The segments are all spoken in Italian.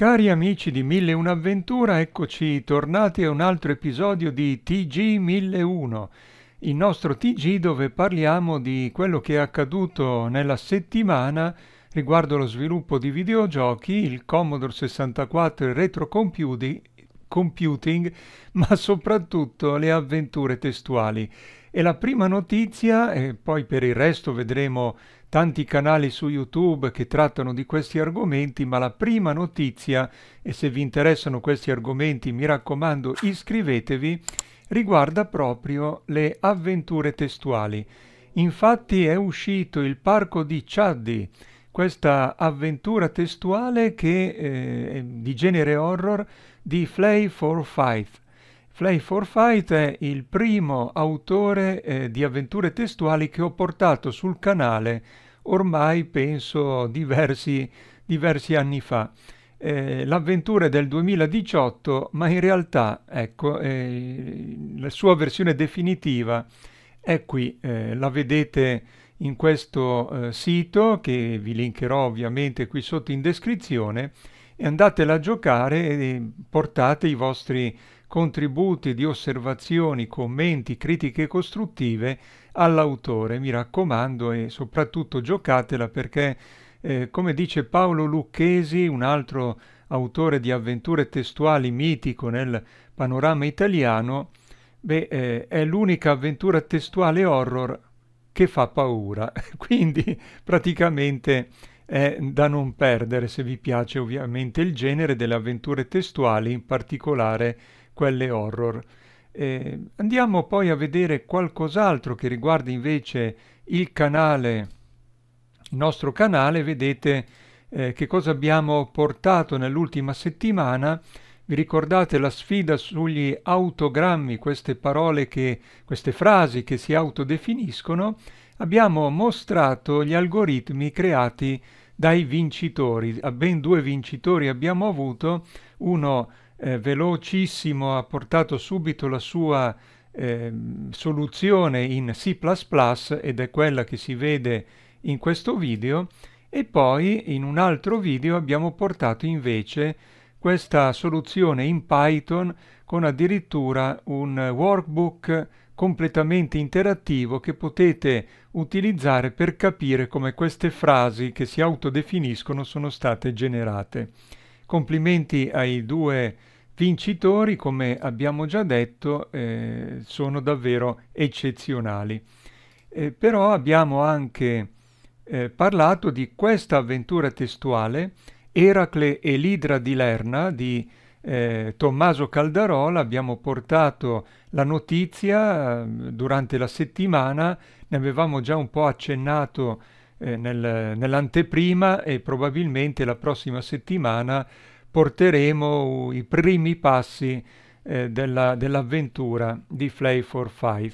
Cari amici di 1001 Avventura, eccoci tornati a un altro episodio di TG 1001, il nostro TG dove parliamo di quello che è accaduto nella settimana riguardo lo sviluppo di videogiochi, il Commodore 64 e il computing, ma soprattutto le avventure testuali. E la prima notizia, e poi per il resto vedremo tanti canali su YouTube che trattano di questi argomenti, ma la prima notizia, e se vi interessano questi argomenti mi raccomando iscrivetevi, riguarda proprio le avventure testuali. Infatti è uscito il parco di Chaddy, questa avventura testuale che, eh, di genere horror di Flay for Five Flay for Fight è il primo autore eh, di avventure testuali che ho portato sul canale ormai penso diversi, diversi anni fa. Eh, l'avventura è del 2018, ma in realtà ecco, eh, la sua versione definitiva è qui, eh, la vedete in questo eh, sito che vi linkerò ovviamente qui sotto in descrizione e andatela a giocare e portate i vostri contributi di osservazioni, commenti, critiche costruttive all'autore. Mi raccomando e soprattutto giocatela perché, eh, come dice Paolo Lucchesi, un altro autore di avventure testuali mitico nel panorama italiano, beh, eh, è l'unica avventura testuale horror che fa paura. Quindi praticamente è da non perdere se vi piace ovviamente il genere delle avventure testuali, in particolare quelle horror. Eh, andiamo poi a vedere qualcos'altro che riguarda invece il canale, il nostro canale, vedete eh, che cosa abbiamo portato nell'ultima settimana. Vi ricordate la sfida sugli autogrammi, queste parole che, queste frasi che si autodefiniscono? Abbiamo mostrato gli algoritmi creati dai vincitori. A Ben due vincitori abbiamo avuto, uno eh, velocissimo, ha portato subito la sua eh, soluzione in C++ ed è quella che si vede in questo video e poi in un altro video abbiamo portato invece questa soluzione in Python con addirittura un workbook completamente interattivo che potete utilizzare per capire come queste frasi che si autodefiniscono sono state generate. Complimenti ai due vincitori, come abbiamo già detto, eh, sono davvero eccezionali. Eh, però abbiamo anche eh, parlato di questa avventura testuale, Eracle e l'Idra di Lerna di eh, Tommaso Caldarola, abbiamo portato la notizia eh, durante la settimana, ne avevamo già un po' accennato eh, nel, nell'anteprima e probabilmente la prossima settimana porteremo i primi passi eh, della, dell'avventura di Flay for Five.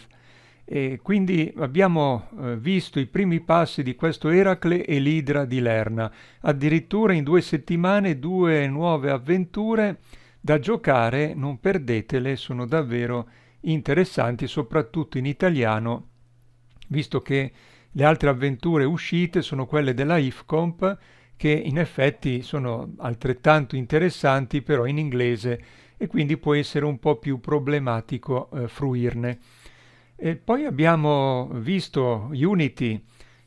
E quindi abbiamo eh, visto i primi passi di questo Eracle e l'Idra di Lerna, addirittura in due settimane due nuove avventure da giocare, non perdetele, sono davvero interessanti, soprattutto in italiano, visto che le altre avventure uscite sono quelle della IFCOMP che in effetti sono altrettanto interessanti però in inglese e quindi può essere un po' più problematico eh, fruirne. E poi abbiamo visto Unity,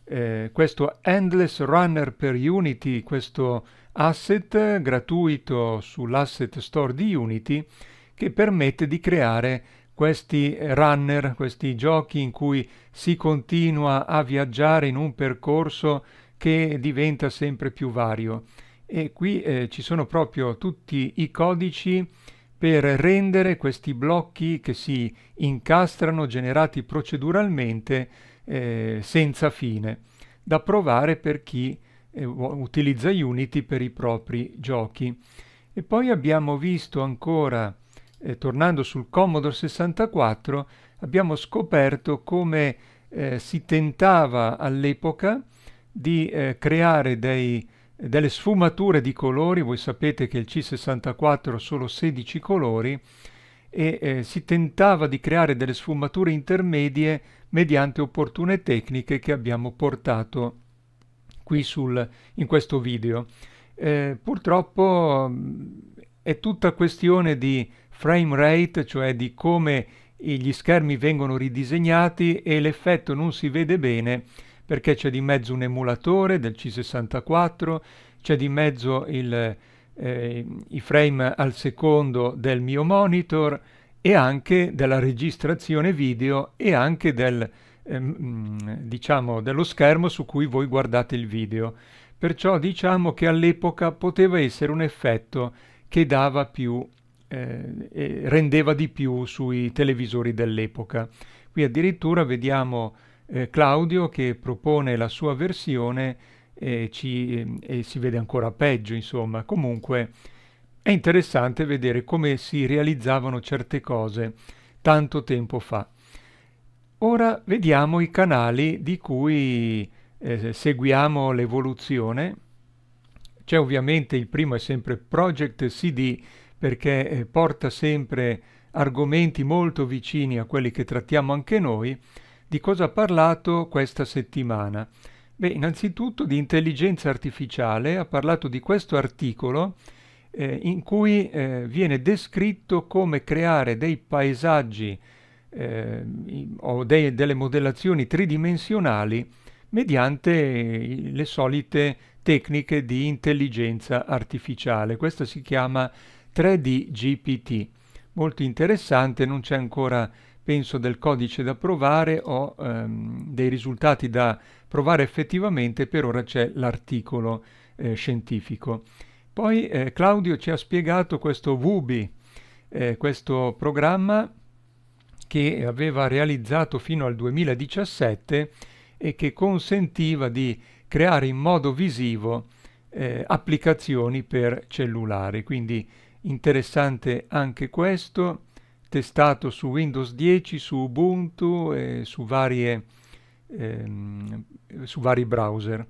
eh, questo Endless Runner per Unity, questo asset gratuito sull'asset store di Unity che permette di creare questi runner, questi giochi in cui si continua a viaggiare in un percorso che diventa sempre più vario. E qui eh, ci sono proprio tutti i codici per rendere questi blocchi che si incastrano, generati proceduralmente, eh, senza fine, da provare per chi eh, utilizza Unity per i propri giochi. E poi abbiamo visto ancora eh, tornando sul Commodore 64, abbiamo scoperto come eh, si tentava all'epoca di eh, creare dei, delle sfumature di colori, voi sapete che il C64 ha solo 16 colori, e eh, si tentava di creare delle sfumature intermedie mediante opportune tecniche che abbiamo portato qui sul, in questo video. Eh, purtroppo è tutta questione di frame rate, cioè di come gli schermi vengono ridisegnati e l'effetto non si vede bene perché c'è di mezzo un emulatore del C64, c'è di mezzo il, eh, i frame al secondo del mio monitor e anche della registrazione video e anche del, ehm, diciamo, dello schermo su cui voi guardate il video. Perciò diciamo che all'epoca poteva essere un effetto che dava più, eh, rendeva di più sui televisori dell'epoca. Qui addirittura vediamo eh, Claudio che propone la sua versione e, ci, eh, e si vede ancora peggio, insomma. Comunque è interessante vedere come si realizzavano certe cose tanto tempo fa. Ora vediamo i canali di cui eh, seguiamo l'evoluzione c'è ovviamente il primo è sempre Project CD perché eh, porta sempre argomenti molto vicini a quelli che trattiamo anche noi. Di cosa ha parlato questa settimana? Beh, innanzitutto di intelligenza artificiale, ha parlato di questo articolo eh, in cui eh, viene descritto come creare dei paesaggi eh, o dei, delle modellazioni tridimensionali mediante le solite tecniche di intelligenza artificiale. Questo si chiama 3D GPT. Molto interessante, non c'è ancora penso del codice da provare o ehm, dei risultati da provare effettivamente, per ora c'è l'articolo eh, scientifico. Poi eh, Claudio ci ha spiegato questo Wubi, eh, questo programma che aveva realizzato fino al 2017 e che consentiva di creare in modo visivo eh, applicazioni per cellulari. Quindi interessante anche questo, testato su Windows 10, su Ubuntu e su, varie, ehm, su vari browser.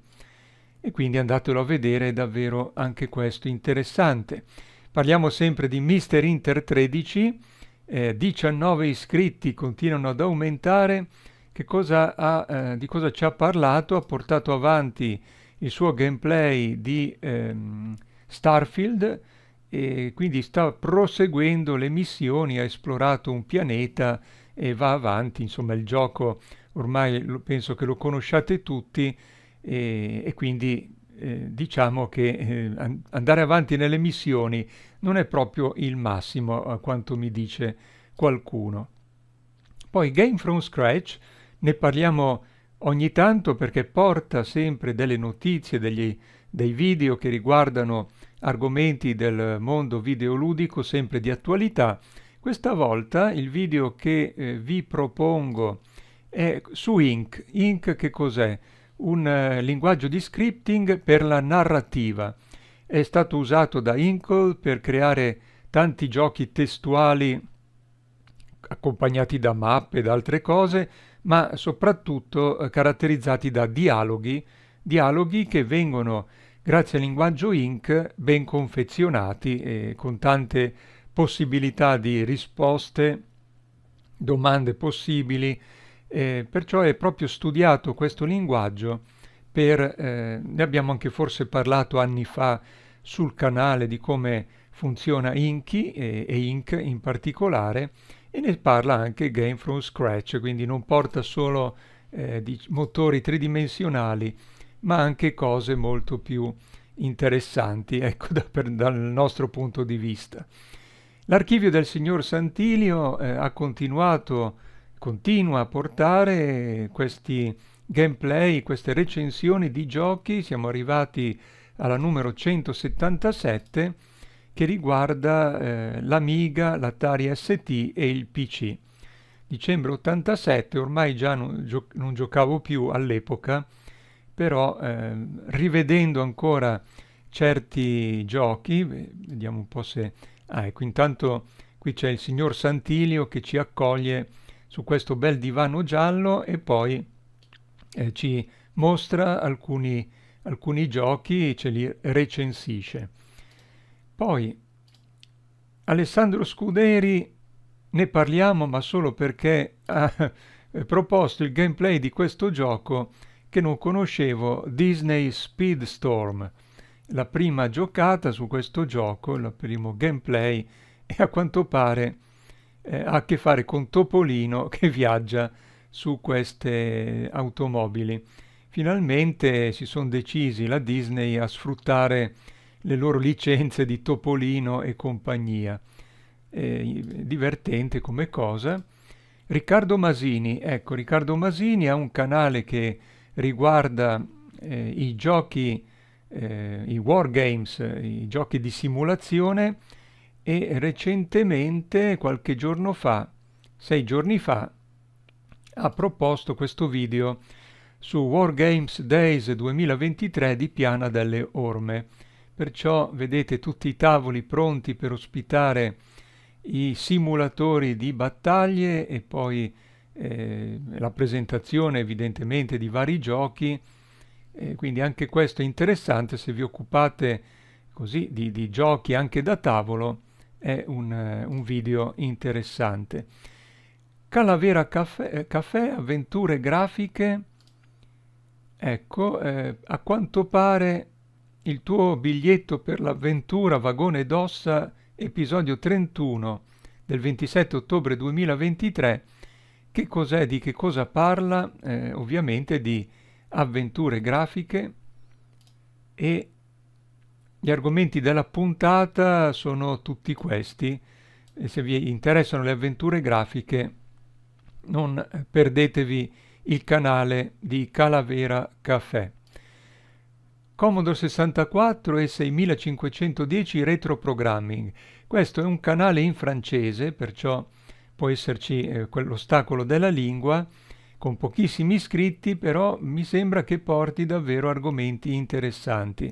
E quindi andatelo a vedere, è davvero anche questo interessante. Parliamo sempre di Mister Inter 13, eh, 19 iscritti continuano ad aumentare, che cosa ha, eh, di cosa ci ha parlato, ha portato avanti il suo gameplay di ehm, Starfield e quindi sta proseguendo le missioni, ha esplorato un pianeta e va avanti, insomma il gioco ormai lo, penso che lo conosciate tutti e, e quindi eh, diciamo che eh, andare avanti nelle missioni non è proprio il massimo a quanto mi dice qualcuno. Poi Game from Scratch ne parliamo ogni tanto perché porta sempre delle notizie, degli, dei video che riguardano argomenti del mondo videoludico sempre di attualità. Questa volta il video che eh, vi propongo è su Ink. Ink che cos'è? Un eh, linguaggio di scripting per la narrativa. È stato usato da Inkle per creare tanti giochi testuali accompagnati da mappe ed altre cose ma soprattutto eh, caratterizzati da dialoghi, dialoghi che vengono, grazie al linguaggio Inc, ben confezionati eh, con tante possibilità di risposte, domande possibili, eh, perciò è proprio studiato questo linguaggio per, eh, ne abbiamo anche forse parlato anni fa sul canale di come funziona Inky e, eh, e Inc in particolare, e ne parla anche Game from Scratch, quindi non porta solo eh, di motori tridimensionali, ma anche cose molto più interessanti ecco, da, per, dal nostro punto di vista. L'archivio del signor Santilio eh, ha continuato, continua a portare questi gameplay, queste recensioni di giochi, siamo arrivati alla numero 177 che riguarda eh, l'Amiga, l'Atari ST e il PC. Dicembre 87, ormai già non, gio non giocavo più all'epoca, però eh, rivedendo ancora certi giochi, vediamo un po' se... Ah, ecco, intanto qui c'è il signor Santilio che ci accoglie su questo bel divano giallo e poi eh, ci mostra alcuni, alcuni giochi e ce li recensisce. Poi Alessandro Scuderi ne parliamo ma solo perché ha eh, proposto il gameplay di questo gioco che non conoscevo, Disney Speedstorm. La prima giocata su questo gioco, il primo gameplay, e a quanto pare eh, ha a che fare con Topolino che viaggia su queste automobili. Finalmente si sono decisi la Disney a sfruttare le loro licenze di Topolino e compagnia. Eh, divertente come cosa. Riccardo Masini, ecco, Riccardo Masini ha un canale che riguarda eh, i giochi, eh, i wargames, i giochi di simulazione e recentemente, qualche giorno fa, sei giorni fa, ha proposto questo video su Wargames Days 2023 di Piana delle Orme Perciò vedete tutti i tavoli pronti per ospitare i simulatori di battaglie e poi eh, la presentazione evidentemente di vari giochi. Eh, quindi anche questo è interessante se vi occupate così di, di giochi anche da tavolo è un, eh, un video interessante. Calavera caffè, eh, caffè, avventure grafiche, ecco, eh, a quanto pare il tuo biglietto per l'avventura Vagone d'Ossa, episodio 31 del 27 ottobre 2023. Che cos'è, di che cosa parla? Eh, ovviamente di avventure grafiche e gli argomenti della puntata sono tutti questi. E se vi interessano le avventure grafiche, non perdetevi il canale di Calavera Caffè. Commodore 64 e 6510 retroprogramming. Questo è un canale in francese, perciò può esserci eh, quell'ostacolo della lingua, con pochissimi iscritti, però mi sembra che porti davvero argomenti interessanti.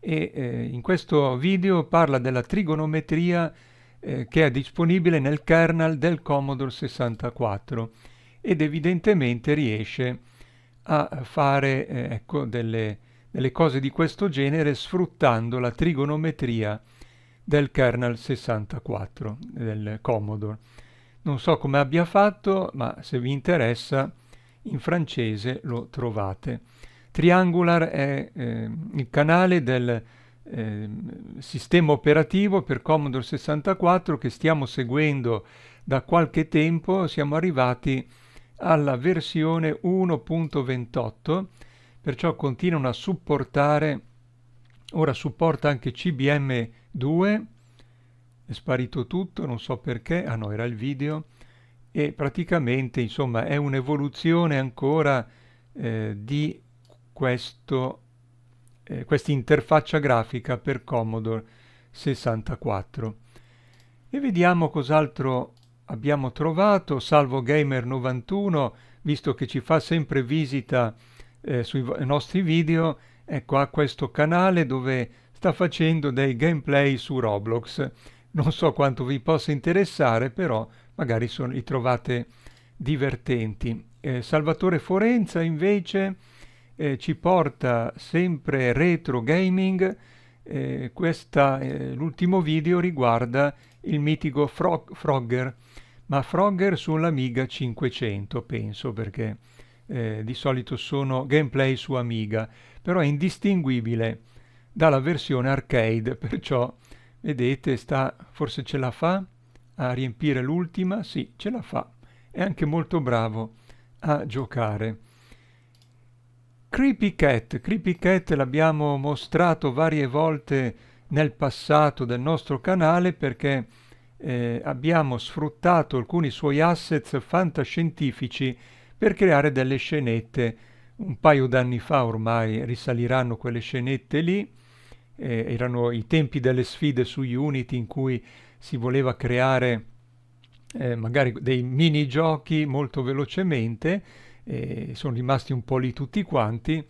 E eh, in questo video parla della trigonometria eh, che è disponibile nel kernel del Commodore 64 ed evidentemente riesce a fare eh, ecco, delle delle cose di questo genere sfruttando la trigonometria del kernel 64 del Commodore. Non so come abbia fatto, ma se vi interessa in francese lo trovate. Triangular è eh, il canale del eh, sistema operativo per Commodore 64 che stiamo seguendo da qualche tempo. Siamo arrivati alla versione 1.28 perciò continuano a supportare, ora supporta anche CBM2, è sparito tutto, non so perché, ah no era il video, e praticamente insomma è un'evoluzione ancora eh, di questo, eh, questa interfaccia grafica per Commodore 64. E vediamo cos'altro abbiamo trovato, salvo Gamer91, visto che ci fa sempre visita eh, sui nostri video, ecco, ha questo canale dove sta facendo dei gameplay su Roblox. Non so quanto vi possa interessare, però magari sono, li trovate divertenti. Eh, Salvatore Forenza invece eh, ci porta sempre retro gaming. Eh, eh l'ultimo video riguarda il mitico Frog Frogger, ma Frogger sull'Amiga 500, penso, perché eh, di solito sono gameplay su Amiga, però è indistinguibile dalla versione arcade, perciò vedete sta, forse ce la fa a riempire l'ultima, sì ce la fa, è anche molto bravo a giocare. Creepy Cat, Creepy Cat l'abbiamo mostrato varie volte nel passato del nostro canale perché eh, abbiamo sfruttato alcuni suoi assets fantascientifici per creare delle scenette. Un paio d'anni fa ormai risaliranno quelle scenette lì, eh, erano i tempi delle sfide su Unity in cui si voleva creare eh, magari dei mini giochi molto velocemente, eh, sono rimasti un po' lì tutti quanti,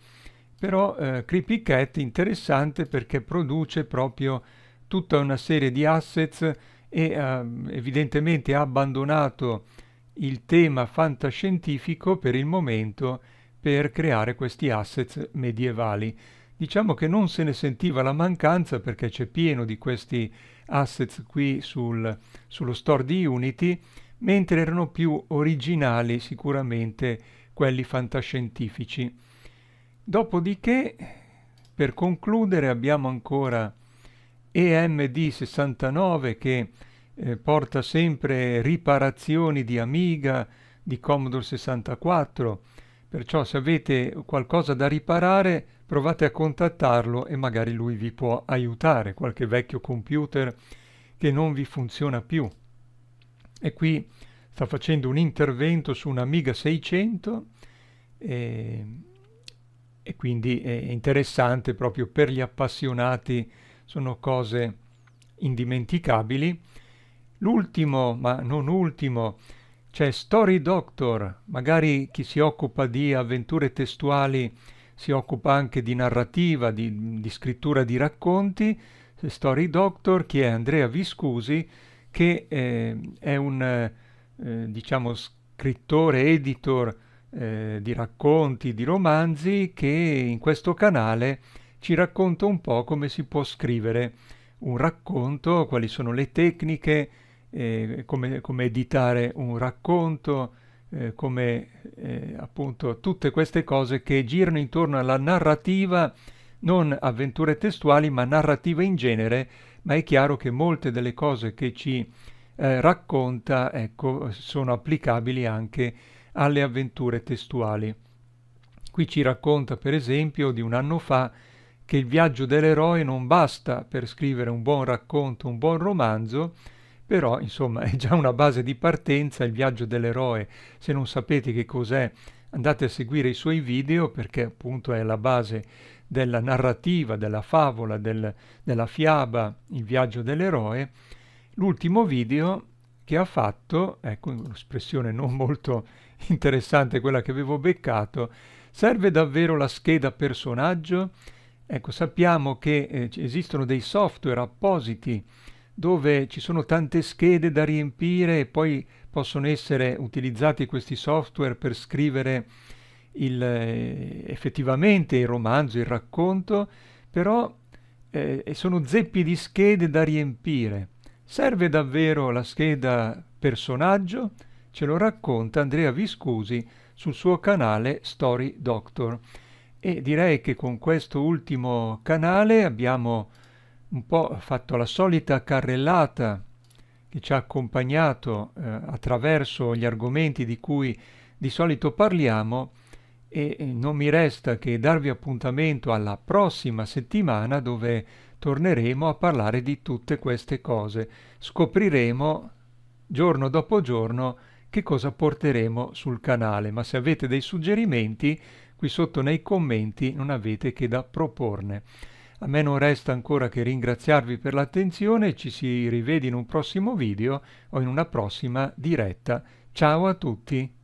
però eh, Creepy Cat è interessante perché produce proprio tutta una serie di assets e ehm, evidentemente ha abbandonato il tema fantascientifico per il momento per creare questi assets medievali. Diciamo che non se ne sentiva la mancanza perché c'è pieno di questi assets qui sul, sullo store di Unity, mentre erano più originali sicuramente quelli fantascientifici. Dopodiché, per concludere, abbiamo ancora EMD69 che eh, porta sempre riparazioni di Amiga, di Commodore 64, perciò se avete qualcosa da riparare provate a contattarlo e magari lui vi può aiutare, qualche vecchio computer che non vi funziona più. E qui sta facendo un intervento su un Amiga 600 e, e quindi è interessante proprio per gli appassionati, sono cose indimenticabili. L'ultimo, ma non ultimo, c'è Story Doctor, magari chi si occupa di avventure testuali si occupa anche di narrativa, di, di scrittura di racconti. Story Doctor, chi è Andrea Viscusi, che eh, è un eh, diciamo scrittore, editor eh, di racconti, di romanzi, che in questo canale ci racconta un po' come si può scrivere un racconto, quali sono le tecniche, eh, come, come, editare un racconto, eh, come eh, appunto tutte queste cose che girano intorno alla narrativa, non avventure testuali, ma narrativa in genere, ma è chiaro che molte delle cose che ci eh, racconta ecco, sono applicabili anche alle avventure testuali. Qui ci racconta per esempio di un anno fa che il viaggio dell'eroe non basta per scrivere un buon racconto, un buon romanzo, però, insomma, è già una base di partenza il viaggio dell'eroe. Se non sapete che cos'è, andate a seguire i suoi video perché appunto è la base della narrativa, della favola, del, della fiaba, il viaggio dell'eroe. L'ultimo video che ha fatto, ecco un'espressione non molto interessante quella che avevo beccato, serve davvero la scheda personaggio? Ecco, sappiamo che eh, esistono dei software appositi dove ci sono tante schede da riempire e poi possono essere utilizzati questi software per scrivere il, eh, effettivamente il romanzo, il racconto, però eh, sono zeppi di schede da riempire. Serve davvero la scheda personaggio? Ce lo racconta Andrea Viscusi sul suo canale Story Doctor. E direi che con questo ultimo canale abbiamo un po' fatto la solita carrellata che ci ha accompagnato eh, attraverso gli argomenti di cui di solito parliamo e non mi resta che darvi appuntamento alla prossima settimana dove torneremo a parlare di tutte queste cose. Scopriremo giorno dopo giorno che cosa porteremo sul canale, ma se avete dei suggerimenti qui sotto nei commenti non avete che da proporne. A me non resta ancora che ringraziarvi per l'attenzione, ci si rivede in un prossimo video o in una prossima diretta. Ciao a tutti!